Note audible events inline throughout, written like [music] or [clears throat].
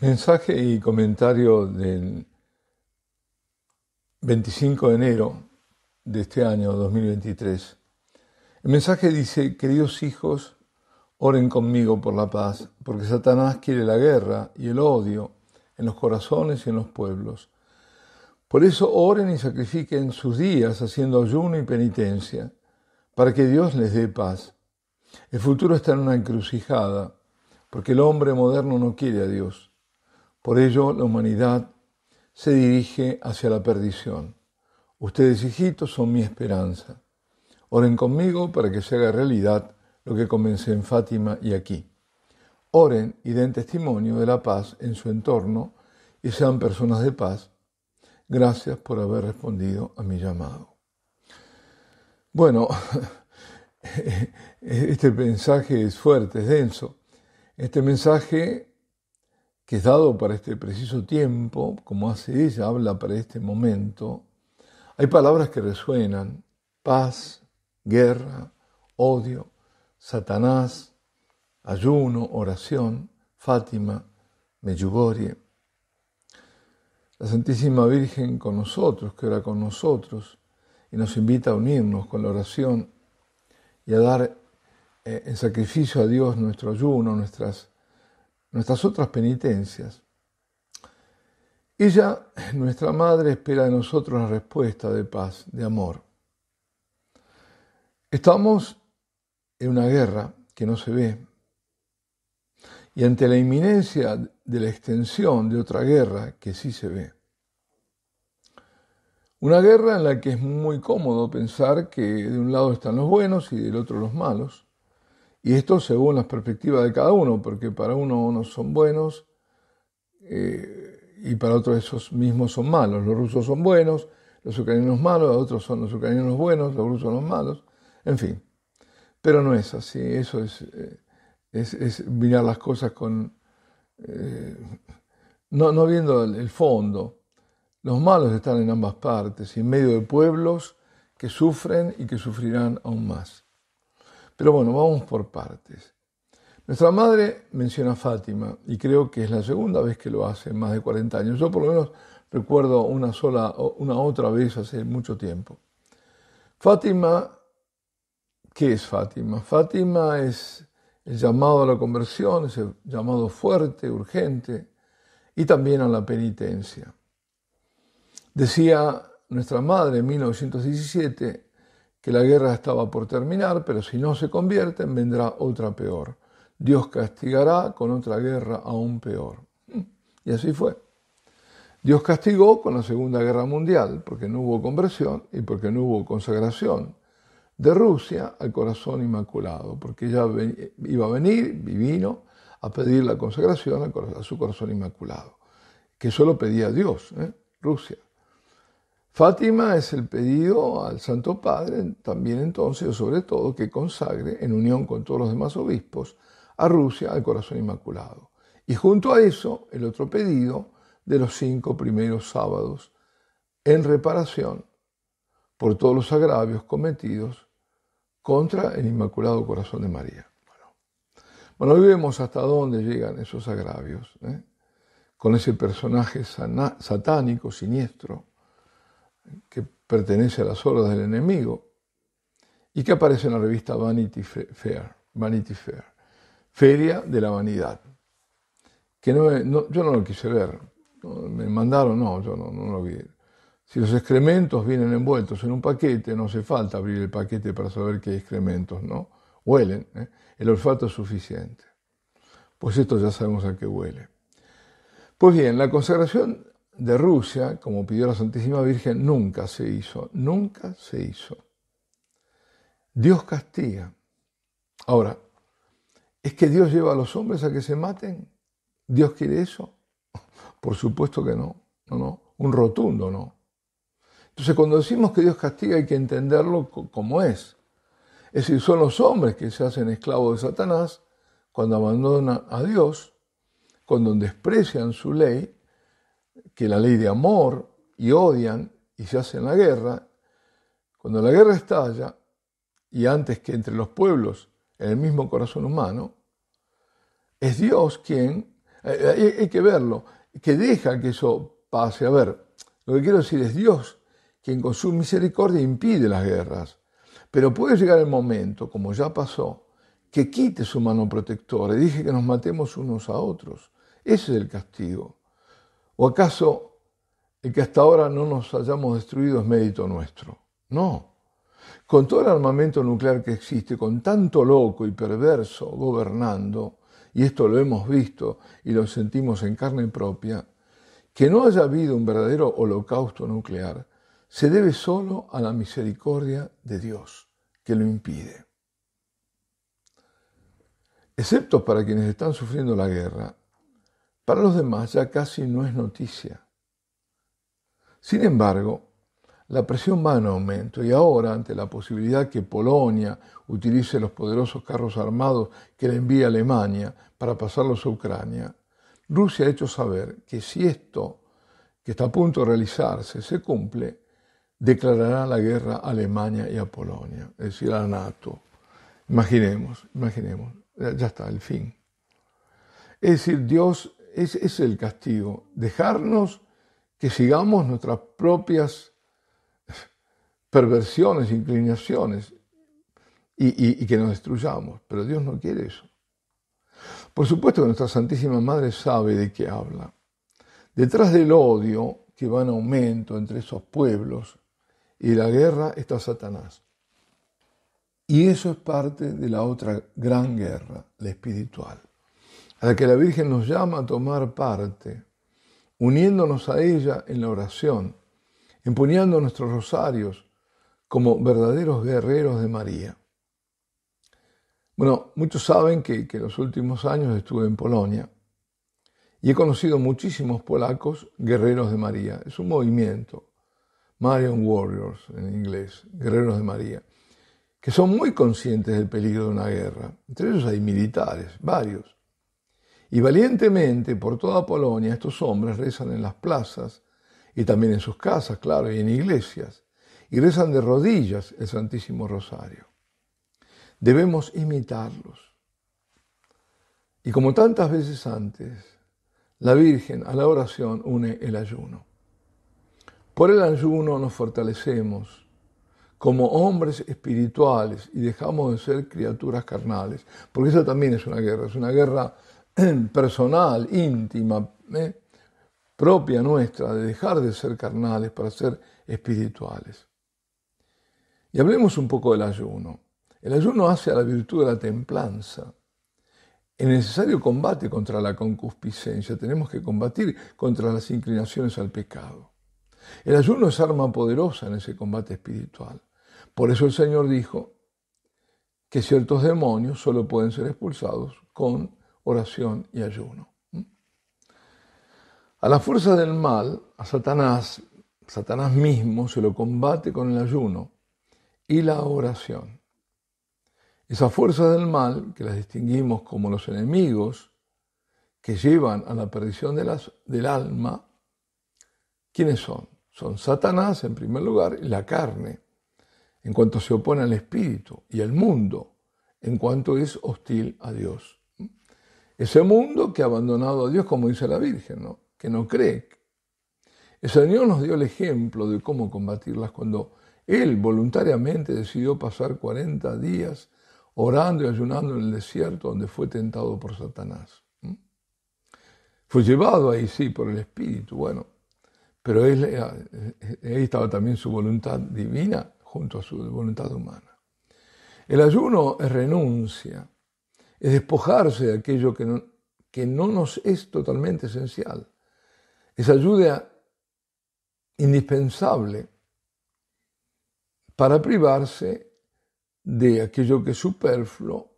Mensaje y comentario del 25 de enero de este año 2023. El mensaje dice, queridos hijos, oren conmigo por la paz, porque Satanás quiere la guerra y el odio en los corazones y en los pueblos. Por eso oren y sacrifiquen sus días haciendo ayuno y penitencia, para que Dios les dé paz. El futuro está en una encrucijada, porque el hombre moderno no quiere a Dios por ello, la humanidad se dirige hacia la perdición. Ustedes, hijitos, son mi esperanza. Oren conmigo para que se haga realidad lo que comencé en Fátima y aquí. Oren y den testimonio de la paz en su entorno y sean personas de paz. Gracias por haber respondido a mi llamado. Bueno, [laughs] este mensaje es fuerte, es denso. Este mensaje que es dado para este preciso tiempo, como hace ella, habla para este momento, hay palabras que resuenan, paz, guerra, odio, Satanás, ayuno, oración, Fátima, Meyugorie. La Santísima Virgen con nosotros, que ora con nosotros y nos invita a unirnos con la oración y a dar eh, en sacrificio a Dios nuestro ayuno, nuestras nuestras otras penitencias. Ella, nuestra madre, espera de nosotros la respuesta de paz, de amor. Estamos en una guerra que no se ve y ante la inminencia de la extensión de otra guerra que sí se ve. Una guerra en la que es muy cómodo pensar que de un lado están los buenos y del otro los malos, y esto según las perspectivas de cada uno, porque para uno unos son buenos eh, y para otros esos mismos son malos. Los rusos son buenos, los ucranianos malos, otros son los ucranianos buenos, los rusos los malos, en fin. Pero no es así, eso es, eh, mirar las cosas con... Eh, no, viendo el, el fondo. Los malos están en ambas partes, en medio de pueblos que sufren y que sufrirán aún más. Pero bueno, vamos por partes. Nuestra madre menciona a Fátima y creo que es la segunda vez que lo hace en más de 40 años. Yo por lo menos recuerdo una sola, una otra vez hace mucho tiempo. Fátima, ¿qué es Fátima? Fátima es el llamado a la conversión, es el llamado fuerte, urgente, y también a la penitencia. Decía nuestra madre en 1917, que la guerra estaba por terminar, pero si no se convierten vendrá otra peor. Dios castigará con otra guerra aún peor. Y así fue. Dios castigó con la Segunda Guerra Mundial, porque no hubo conversión y porque no hubo consagración de Rusia al corazón inmaculado, porque ella iba a venir y vino a pedir la consagración a su corazón inmaculado, que solo pedía Dios, ¿eh? Rusia. Fátima es el pedido al Santo Padre, también entonces, sobre todo, que consagre, en unión con todos los demás obispos, a Rusia al corazón inmaculado. Y junto a eso, el otro pedido de los cinco primeros sábados, en reparación por todos los agravios cometidos contra el Inmaculado Corazón de María. Bueno, hoy vemos hasta dónde llegan esos agravios, ¿eh? con ese personaje satánico, siniestro, que pertenece a las hordas del enemigo y que aparece en la revista Vanity Fair, Vanity Fair Feria de la Vanidad, que no, yo no lo quise ver, me mandaron, no, yo no, lo vi. Si los excrementos vienen envueltos en un paquete, no hace falta abrir el paquete para saber qué excrementos, ¿no? Huelen, ¿eh? el olfato es suficiente. Pues esto ya sabemos a qué huele. Pues bien, la consagración de Rusia, como pidió la Santísima Virgen, nunca se hizo, nunca se hizo. Dios castiga. Ahora, ¿es que Dios lleva a los hombres a que se maten? ¿Dios quiere eso? [laughs] Por supuesto que no, no, no, un rotundo no. Entonces, cuando decimos que Dios castiga hay que entenderlo como es. Es decir, son los hombres que se hacen esclavos de Satanás cuando abandonan a Dios, cuando desprecian su ley que la ley de amor y odian y se hacen la guerra, cuando la guerra estalla, y antes que entre los pueblos, en el mismo corazón humano, es Dios quien, eh, eh, hay, que verlo, que deja que eso pase. A ver, lo que quiero decir es Dios quien con su misericordia impide las guerras, pero puede llegar el momento, como ya pasó, que quite su mano protectora y dije que nos matemos unos a otros. Ese es el castigo. ¿O acaso el que hasta ahora no nos hayamos destruido es mérito nuestro? No. Con todo el armamento nuclear que existe, con tanto loco y perverso gobernando, y esto lo hemos visto y lo sentimos en carne propia, que no haya habido un verdadero holocausto nuclear se debe solo a la misericordia de Dios que lo impide. Excepto para quienes están sufriendo la guerra, para los demás ya casi no es noticia. Sin embargo, la presión va en aumento y ahora, ante la posibilidad que Polonia utilice los poderosos carros armados que le envía Alemania para pasarlos a Ucrania, Rusia ha hecho saber que si esto, que está a punto de realizarse, se cumple, declarará la guerra a Alemania y a Polonia, es decir, a la NATO. Imaginemos, imaginemos, ya está, el fin. Es decir, Dios es, es el castigo, dejarnos que sigamos nuestras propias perversiones, inclinaciones y, y, que nos destruyamos. Pero Dios no quiere eso. Por supuesto que nuestra Santísima Madre sabe de qué habla. Detrás del odio que va en aumento entre esos pueblos y la guerra está Satanás. Y eso es parte de la otra gran guerra, la espiritual la que la Virgen nos llama a tomar parte, uniéndonos a ella en la oración, empuñando nuestros rosarios como verdaderos guerreros de María. Bueno, muchos saben que, que en los últimos años estuve en Polonia y he conocido muchísimos polacos guerreros de María. Es un movimiento, Marian Warriors en inglés, guerreros de María, que son muy conscientes del peligro de una guerra. Entre ellos hay militares, varios y valientemente por toda Polonia estos hombres rezan en las plazas y también en sus casas, claro, y en iglesias, y rezan de rodillas el Santísimo Rosario. Debemos imitarlos. Y como tantas veces antes, la Virgen a la oración une el ayuno. Por el ayuno nos fortalecemos como hombres espirituales y dejamos de ser criaturas carnales, porque eso también es una guerra, es una guerra [clears throat] personal, íntima, eh, propia nuestra, de dejar de ser carnales para ser espirituales. Y hablemos un poco del ayuno. El ayuno hace a la virtud de la templanza. es necesario combate contra la concupiscencia. Tenemos que combatir contra las inclinaciones al pecado. El ayuno es arma poderosa en ese combate espiritual. Por eso el Señor dijo que ciertos demonios solo pueden ser expulsados con oración y ayuno. A la fuerza del mal, a Satanás, Satanás mismo se lo combate con el ayuno y la oración. Esa fuerza del mal, que las distinguimos como los enemigos, que llevan a la perdición del alma, ¿quiénes son? Son Satanás en primer lugar y la carne, en cuanto se opone al espíritu y al mundo, en cuanto es hostil a Dios. Ese mundo que ha abandonado a Dios, como dice la Virgen, ¿no? que no cree. El Señor nos dio el ejemplo de cómo combatirlas cuando Él voluntariamente decidió pasar 40 días orando y ayunando en el desierto donde fue tentado por Satanás. Fue llevado ahí, sí, por el Espíritu, bueno, pero él, eh, eh, ahí estaba también su voluntad divina junto a su voluntad humana. El ayuno es renuncia, es despojarse de aquello que no, que no nos es totalmente esencial. Es ayuda indispensable para privarse de aquello que es superfluo,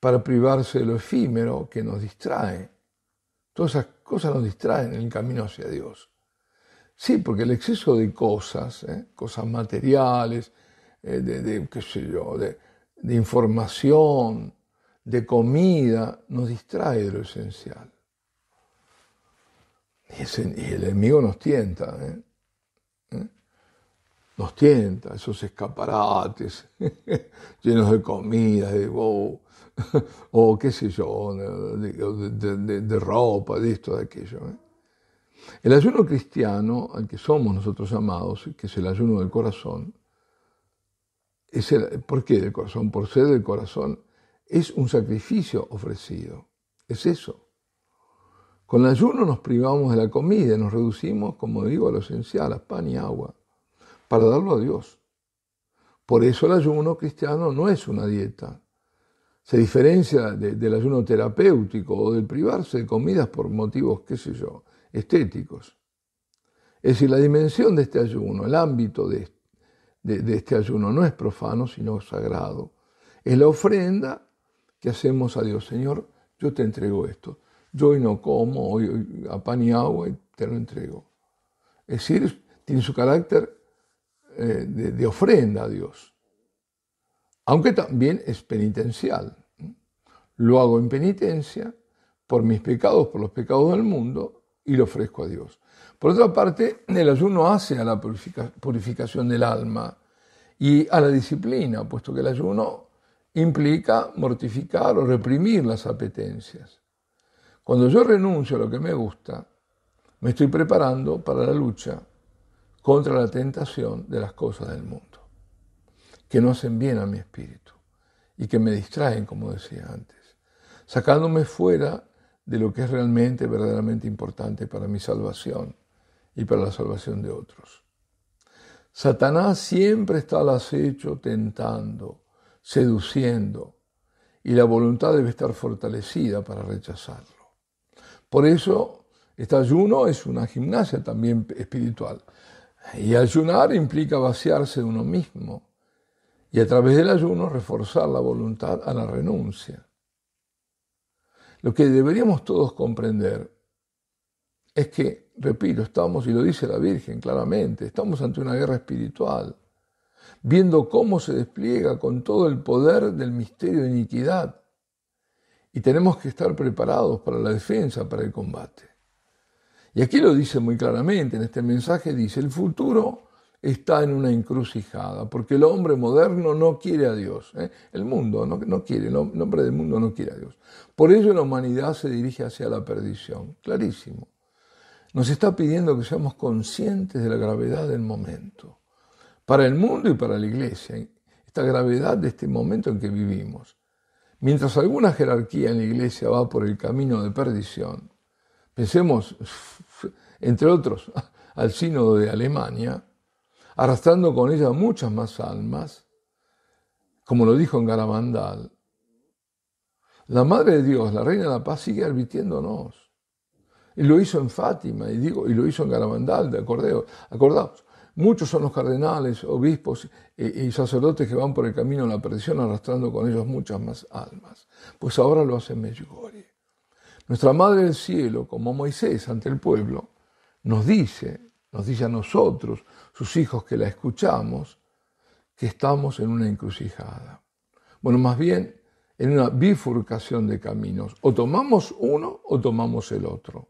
para privarse de lo efímero que nos distrae. Todas esas cosas nos distraen en el camino hacia Dios. Sí, porque el exceso de cosas, ¿eh? cosas materiales, eh, de, de, sé yo, de información, de comida nos distrae de lo esencial. Y, el enemigo nos tienta, ¿eh? ¿Eh? nos tienta esos escaparates [laughs] llenos de comida, de wow, [laughs] o qué sé yo, de, ropa, de esto, de aquello. ¿eh? El ayuno cristiano al que somos nosotros amados, que es el ayuno del corazón, es el, ¿por qué del corazón? Por ser del corazón es un sacrificio ofrecido. Es eso. Con el ayuno nos privamos de la comida, nos reducimos, como digo, a lo esencial, a pan y agua, para darlo a Dios. Por eso el ayuno cristiano no es una dieta. Se diferencia del ayuno terapéutico o del privarse de comidas por motivos, qué sé yo, estéticos. Es decir, la dimensión de este ayuno, el ámbito de, de, de este ayuno no es profano, sino sagrado. Es la ofrenda que hacemos a Dios. Señor, yo te entrego esto. Yo hoy no como, hoy a pan y agua, y te lo entrego. Es decir, tiene su carácter eh, de, de, ofrenda a Dios. Aunque también es penitencial. Lo hago en penitencia por mis pecados, por los pecados del mundo, y lo ofrezco a Dios. Por otra parte, el ayuno hace a la purificación del alma y a la disciplina, puesto que el ayuno implica mortificar o reprimir las apetencias. Cuando yo renuncio a lo que me gusta, me estoy preparando para la lucha contra la tentación de las cosas del mundo, que no hacen bien a mi espíritu y que me distraen, como decía antes, sacándome fuera de lo que es realmente, verdaderamente importante para mi salvación y para la salvación de otros. Satanás siempre está al acecho tentando, seduciendo y la voluntad debe estar fortalecida para rechazarlo. Por eso, este ayuno es una gimnasia también espiritual. Y ayunar implica vaciarse de uno mismo y a través del ayuno reforzar la voluntad a la renuncia. Lo que deberíamos todos comprender es que, repito, estamos, y lo dice la Virgen claramente, estamos ante una guerra espiritual viendo cómo se despliega con todo el poder del misterio de iniquidad. Y tenemos que estar preparados para la defensa, para el combate. Y aquí lo dice muy claramente, en este mensaje dice, el futuro está en una encrucijada, porque el hombre moderno no quiere a Dios. ¿eh? El mundo no, no, quiere, el hombre del mundo no quiere a Dios. Por ello la humanidad se dirige hacia la perdición, clarísimo. Nos está pidiendo que seamos conscientes de la gravedad del momento para el mundo y para la iglesia, esta gravedad de este momento en que vivimos. Mientras alguna jerarquía en la iglesia va por el camino de perdición, pensemos, entre otros, [laughs] al sínodo de Alemania, arrastrando con ella muchas más almas, como lo dijo en Garabandal, la Madre de Dios, la Reina de la Paz, sigue advirtiéndonos. Y lo hizo en Fátima, y digo, y lo hizo en Garabandal, de acordeo, acordaos. Muchos son los cardenales, obispos y, sacerdotes que van por el camino de la perdición arrastrando con ellos muchas más almas. Pues ahora lo hace Medjugorje. Nuestra Madre del Cielo, como Moisés ante el pueblo, nos dice, nos dice a nosotros, sus hijos que la escuchamos, que estamos en una encrucijada. Bueno, más bien en una bifurcación de caminos. O tomamos uno o tomamos el otro.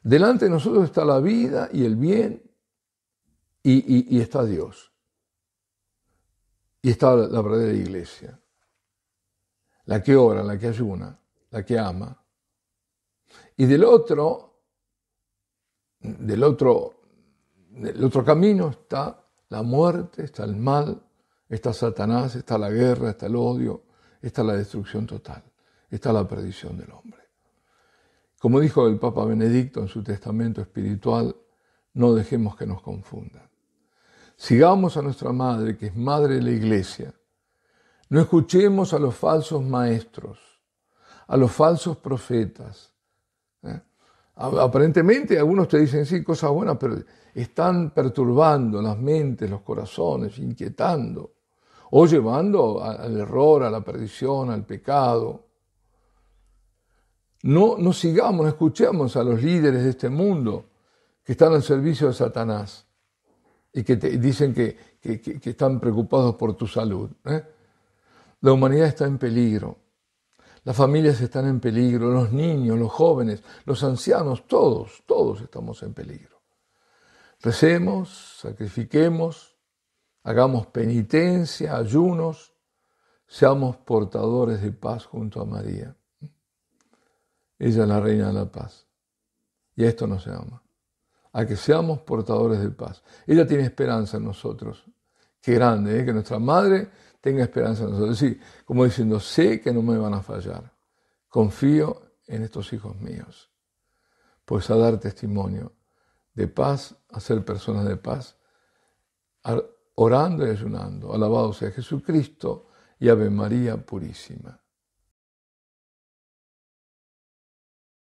Delante de nosotros está la vida y el bien y, está Dios. Y está la, verdadera iglesia. La que ora, la que ayuna, la que ama. Y del otro, del otro, del otro camino está la muerte, está el mal, está Satanás, está la guerra, está el odio, está la destrucción total, está la perdición del hombre. Como dijo el Papa Benedicto en su testamento espiritual, no dejemos que nos confundan. Sigamos a nuestra Madre, que es Madre de la Iglesia. No escuchemos a los falsos maestros, a los falsos profetas. ¿eh? Aparentemente algunos te dicen, sí, cosas buenas, pero están perturbando las mentes, los corazones, inquietando, o llevando al error, a la perdición, al pecado. No, no sigamos, no escuchemos a los líderes de este mundo que están al servicio de Satanás y que te dicen que, están preocupados por tu salud. ¿eh? La humanidad está en peligro. Las familias están en peligro, los niños, los jóvenes, los ancianos, todos, todos estamos en peligro. Recemos, sacrifiquemos, hagamos penitencia, ayunos, seamos portadores de paz junto a María. Ella es la reina de la paz. Y a esto se ama a que seamos portadores de paz. Ella tiene esperanza en nosotros. Qué grande, ¿eh? que nuestra madre tenga esperanza en nosotros. Es decir, como diciendo, sé que no me van a fallar. Confío en estos hijos míos. Pues a dar testimonio de paz, a ser personas de paz, orando y ayunando. Alabado sea Jesucristo y Ave María Purísima.